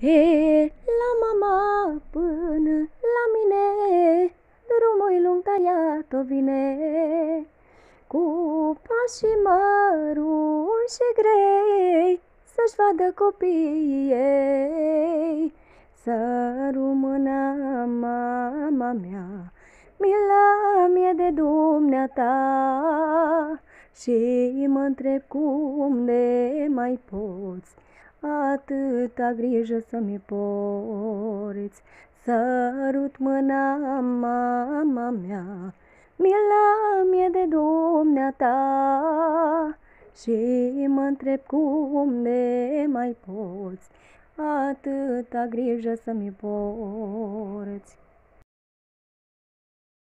De la mama până la mine, drumul lung dar iată vine. Cu pașii mărui și grei, să-și vadă copiii ei. Să rumână mama mea, mila mie de dumneata, Și mă întreb cum de mai poți atâta grijă să-mi porți. Sărut mâna mama mea, mila mie de dumneata și mă întreb cum de mai poți atâta grijă să-mi porți.